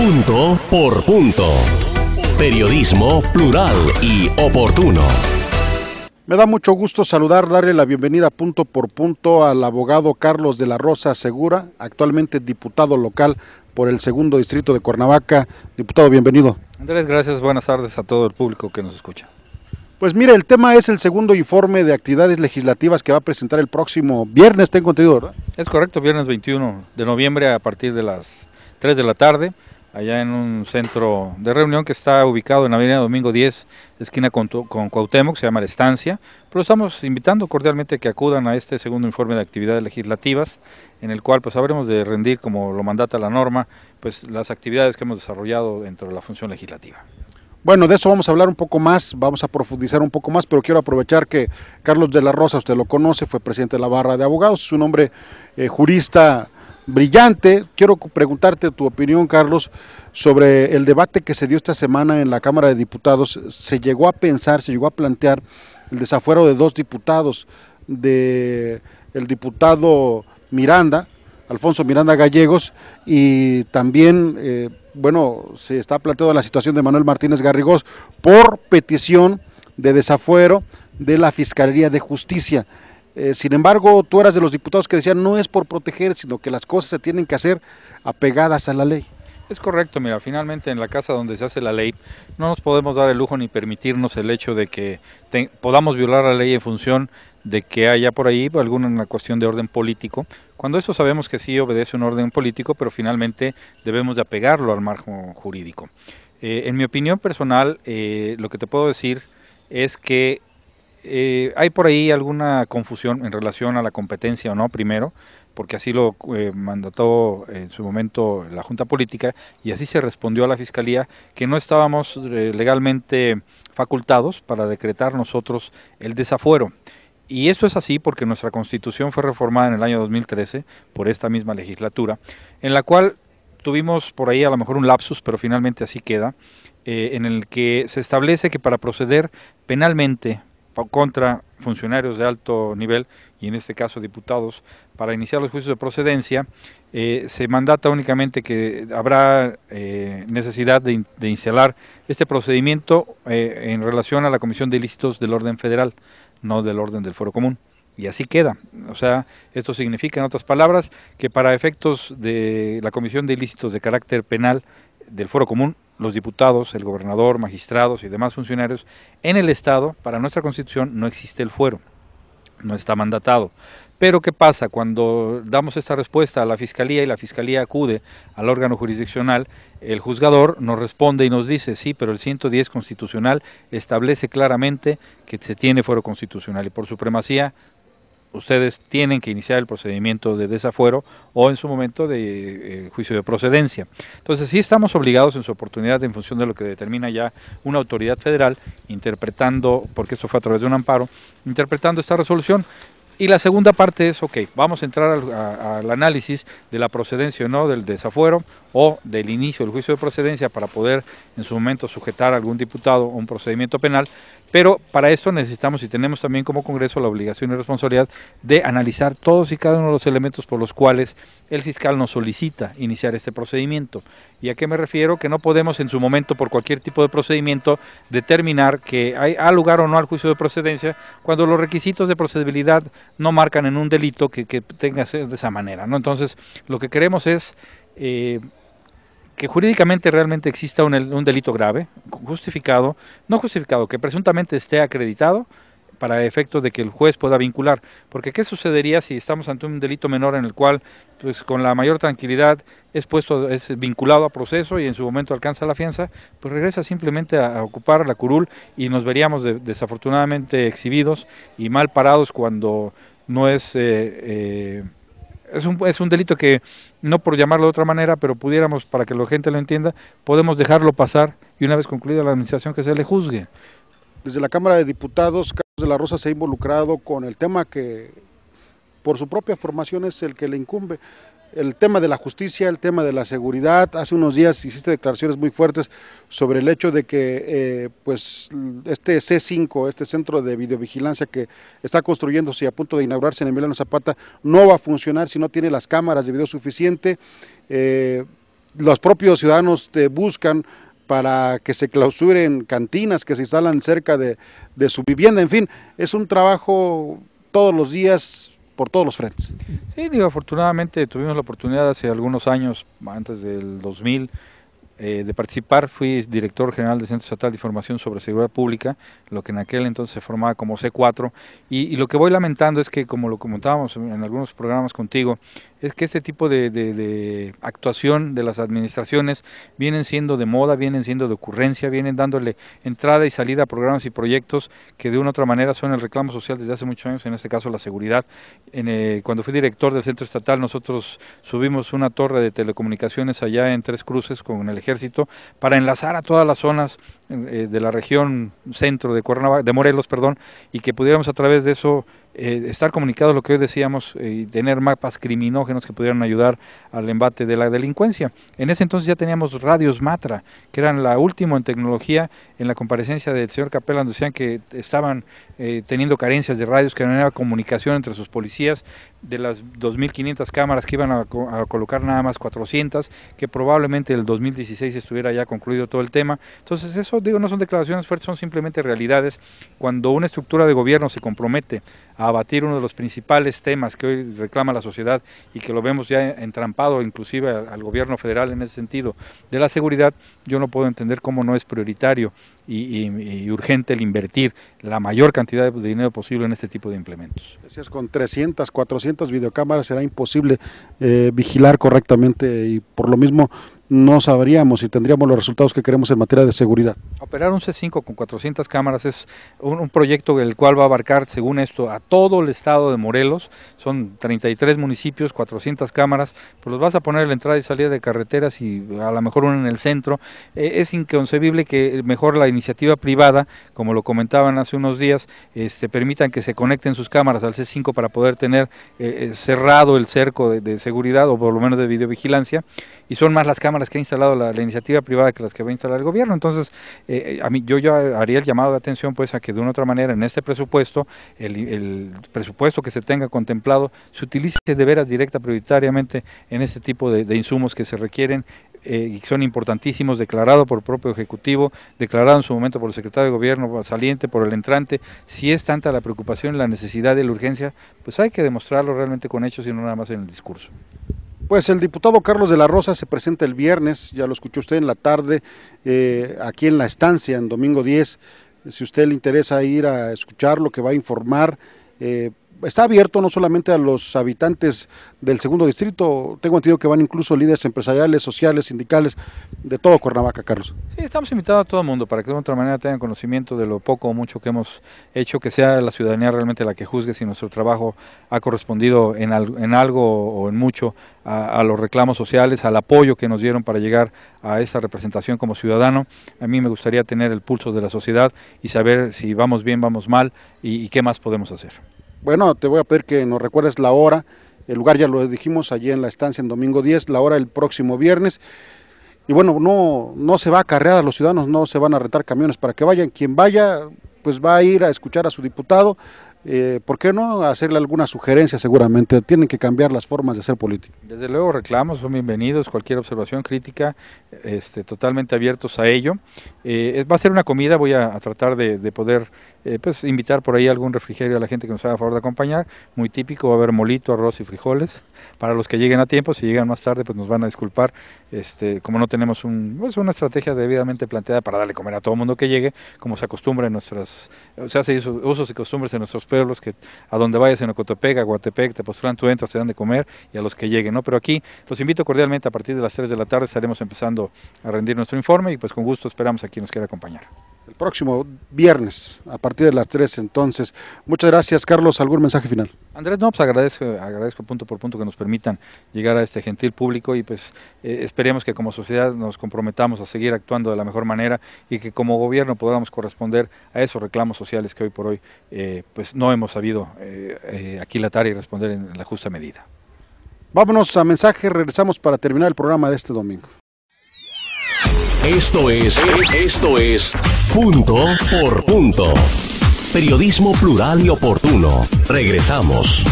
Punto por punto. Periodismo plural y oportuno. Me da mucho gusto saludar, darle la bienvenida punto por punto al abogado Carlos de la Rosa Segura, actualmente diputado local por el segundo distrito de Cuernavaca. Diputado, bienvenido. Andrés, gracias. Buenas tardes a todo el público que nos escucha. Pues mire, el tema es el segundo informe de actividades legislativas que va a presentar el próximo viernes, tengo entendido, Es correcto, viernes 21 de noviembre a partir de las 3 de la tarde allá en un centro de reunión que está ubicado en la avenida Domingo 10, esquina con, con Cuauhtémoc, se llama La Estancia, pero estamos invitando cordialmente que acudan a este segundo informe de actividades legislativas, en el cual pues habremos de rendir, como lo mandata la norma, pues las actividades que hemos desarrollado dentro de la función legislativa. Bueno, de eso vamos a hablar un poco más, vamos a profundizar un poco más, pero quiero aprovechar que Carlos de la Rosa, usted lo conoce, fue presidente de la Barra de Abogados, es un hombre eh, jurista brillante. Quiero preguntarte tu opinión, Carlos, sobre el debate que se dio esta semana en la Cámara de Diputados. Se llegó a pensar, se llegó a plantear el desafuero de dos diputados, de el diputado Miranda, Alfonso Miranda Gallegos, y también, eh, bueno, se está planteando la situación de Manuel Martínez Garrigós por petición de desafuero de la Fiscalía de Justicia. Eh, sin embargo, tú eras de los diputados que decían no es por proteger, sino que las cosas se tienen que hacer apegadas a la ley. Es correcto, mira, finalmente en la casa donde se hace la ley no nos podemos dar el lujo ni permitirnos el hecho de que podamos violar la ley en función de que haya por ahí alguna cuestión de orden político, cuando eso sabemos que sí obedece un orden político, pero finalmente debemos de apegarlo al marco jurídico. Eh, en mi opinión personal, eh, lo que te puedo decir es que eh, hay por ahí alguna confusión en relación a la competencia o no, primero, porque así lo eh, mandató en su momento la Junta Política y así se respondió a la Fiscalía que no estábamos eh, legalmente facultados para decretar nosotros el desafuero. Y esto es así porque nuestra constitución fue reformada en el año 2013 por esta misma legislatura, en la cual tuvimos por ahí a lo mejor un lapsus, pero finalmente así queda, en el que se establece que para proceder penalmente contra funcionarios de alto nivel y en este caso diputados para iniciar los juicios de procedencia eh, se mandata únicamente que habrá eh, necesidad de, instalar este procedimiento eh, en relación a la comisión de ilícitos del orden federal no del orden del foro común y así queda. O sea, esto significa, en otras palabras, que para efectos de la Comisión de Ilícitos de Carácter Penal del Foro Común los diputados, el gobernador, magistrados y demás funcionarios, en el Estado, para nuestra Constitución, no existe el fuero, no está mandatado. Pero ¿qué pasa? Cuando damos esta respuesta a la Fiscalía y la Fiscalía acude al órgano jurisdiccional, el juzgador nos responde y nos dice, sí, pero el 110 constitucional establece claramente que se tiene fuero constitucional y por supremacía ustedes tienen que iniciar el procedimiento de desafuero o en su momento de eh, juicio de procedencia. Entonces, sí estamos obligados en su oportunidad, en función de lo que determina ya una autoridad federal, interpretando, porque esto fue a través de un amparo, interpretando esta resolución. Y la segunda parte es, ok, vamos a entrar al, al análisis de la procedencia o no del desafuero o del inicio del juicio de procedencia para poder en su momento sujetar a algún diputado a un procedimiento penal, pero para esto necesitamos y tenemos también como Congreso la obligación y responsabilidad de analizar todos y cada uno de los elementos por los cuales el fiscal nos solicita iniciar este procedimiento. ¿Y a qué me refiero? Que no podemos en su momento, por cualquier tipo de procedimiento, determinar que hay a lugar o no al juicio de procedencia cuando los requisitos de procedibilidad no marcan en un delito que, tenga que ser de esa manera. ¿no? Entonces, lo que queremos es... Eh, que jurídicamente realmente exista un, delito grave, justificado, no justificado, que presuntamente esté acreditado para efectos de que el juez pueda vincular. Porque ¿qué sucedería si estamos ante un delito menor en el cual, pues con la mayor tranquilidad, es puesto, es vinculado a proceso y en su momento alcanza la fianza, pues regresa simplemente a, ocupar la curul y nos veríamos desafortunadamente exhibidos y mal parados cuando no es... Eh, eh, es un, es un delito que, no por llamarlo de otra manera, pero pudiéramos, para que la gente lo entienda, podemos dejarlo pasar y una vez concluida la administración que se le juzgue. Desde la Cámara de Diputados, Carlos de la Rosa se ha involucrado con el tema que por su propia formación es el que le incumbe, el tema de la justicia, el tema de la seguridad. Hace unos días hiciste declaraciones muy fuertes sobre el hecho de que eh, pues este C5, este centro de videovigilancia que está construyéndose y a punto de inaugurarse en Emiliano Zapata, no va a funcionar si no tiene las cámaras de video suficiente. Eh, los propios ciudadanos te buscan para que se clausuren cantinas que se instalan cerca de su vivienda. En fin, es un trabajo todos los días por todos los frentes. Sí, digo, afortunadamente tuvimos la oportunidad hace algunos años, antes del 2000, eh, de participar. Fui director general del Centro Estatal de Información sobre Seguridad Pública, lo que en aquel entonces se formaba como C4. y lo que voy lamentando es que, como lo comentábamos en algunos programas contigo, es que este tipo de, actuación de las administraciones vienen siendo de moda, vienen siendo de ocurrencia, vienen dándole entrada y salida a programas y proyectos que de una u otra manera son el reclamo social desde hace muchos años, en este caso la seguridad. Eh, cuando fui director del centro estatal, nosotros subimos una torre de telecomunicaciones allá en Tres Cruces con el ejército para enlazar a todas las zonas eh, de la región centro de, Cuernavaca, de Morelos perdón, y que pudiéramos a través de eso eh, estar comunicados, lo que hoy decíamos, eh, y tener mapas criminógenos que pudieran ayudar al embate de la delincuencia. En ese entonces ya teníamos radios Matra, que eran la última en tecnología. En la comparecencia del señor Capella donde decían que estaban eh, teniendo carencias de radios, que no era comunicación entre sus policías. De las 2.500 cámaras que iban a, a colocar nada más 400, que probablemente el 2016 estuviera ya concluido todo el tema. Entonces eso, digo, no son declaraciones fuertes, son simplemente realidades. Cuando una estructura de gobierno se compromete a abatir uno de los principales temas que hoy reclama la sociedad y que lo vemos ya entrampado inclusive al gobierno federal en ese sentido de la seguridad, yo no puedo entender cómo no es prioritario y, urgente el invertir la mayor cantidad de dinero posible en este tipo de implementos. Decías, con 300, 400 videocámaras será imposible eh, vigilar correctamente y por lo mismo no sabríamos si tendríamos los resultados que queremos en materia de seguridad. Operar un C5 con 400 cámaras es un, proyecto el cual va a abarcar, según esto, a todo el estado de Morelos. Son 33 municipios, 400 cámaras, pues los vas a poner en la entrada y salida de carreteras y a lo mejor uno en el centro. Eh, es inconcebible que mejor la iniciativa privada, como lo comentaban hace unos días, este, permitan que se conecten sus cámaras al C5 para poder tener eh, eh, cerrado el cerco de seguridad o por lo menos de videovigilancia y son más las cámaras que ha instalado la, iniciativa privada que las que va a instalar el gobierno. Entonces, eh, eh, a mí, yo ya haría el llamado de atención pues a que de una otra manera en este presupuesto, el, presupuesto que se tenga contemplado, se utilice de veras directa prioritariamente en este tipo de, insumos que se requieren eh, son importantísimos, declarado por el propio Ejecutivo, declarado en su momento por el secretario de Gobierno saliente, por el entrante. Si es tanta la preocupación, la necesidad y la urgencia, pues hay que demostrarlo realmente con hechos y no nada más en el discurso. Pues el diputado Carlos de la Rosa se presenta el viernes, ya lo escuchó usted en la tarde, eh, aquí en la estancia, en domingo 10. Si usted le interesa ir a escuchar lo que va a informar, eh, está abierto no solamente a los habitantes del segundo distrito, tengo entendido que van incluso líderes empresariales, sociales, sindicales, de todo Cuernavaca, Carlos. Sí, estamos invitados a todo el mundo para que de otra manera tengan conocimiento de lo poco o mucho que hemos hecho, que sea la ciudadanía realmente la que juzgue si nuestro trabajo ha correspondido en, algo o en mucho a, los reclamos sociales, al apoyo que nos dieron para llegar a esta representación como ciudadano. A mí me gustaría tener el pulso de la sociedad y saber si vamos bien, vamos mal y qué más podemos hacer. Bueno, te voy a pedir que nos recuerdes la hora. El lugar ya lo dijimos allí en la estancia en domingo 10, la hora el próximo viernes. Y bueno, no, no se va a acarrear a los ciudadanos, no se van a retar camiones para que vayan. Quien vaya, pues va a ir a escuchar a su diputado, eh, ¿por qué no hacerle alguna sugerencia seguramente? Tienen que cambiar las formas de ser políticos... Desde luego reclamos son bienvenidos, cualquier observación crítica, este, totalmente abiertos a ello. Eh, va a ser una comida, voy a, tratar de, poder eh, pues, invitar por ahí algún refrigerio a la gente que nos haga favor de acompañar, muy típico, va a haber molito, arroz y frijoles, para los que lleguen a tiempo, si llegan más tarde pues nos van a disculpar, este, como no tenemos un, pues, una estrategia debidamente planteada para darle comer a todo el mundo que llegue, como se acostumbra en nuestras, o sea, se usos y costumbres en nuestros pueblos, los que a donde vayas en Ocotepec, Guatepec, postulan, tú entras, te dan de comer y a los que lleguen, ¿no? Pero aquí los invito cordialmente a partir de las 3 de la tarde estaremos empezando a rendir nuestro informe y pues con gusto esperamos a quien nos quiera acompañar el próximo viernes a partir de las 3 entonces. Muchas gracias Carlos, ¿algún mensaje final? Andrés, no, pues agradezco, agradezco punto por punto que nos permitan llegar a este gentil público y pues eh, esperemos que como sociedad nos comprometamos a seguir actuando de la mejor manera y que como gobierno podamos corresponder a esos reclamos sociales que hoy por hoy eh, pues no hemos sabido eh, aquilatar y responder en la justa medida. Vámonos a mensaje, regresamos para terminar el programa de este domingo. Esto es, esto es Punto por Punto. Periodismo plural y oportuno. Regresamos.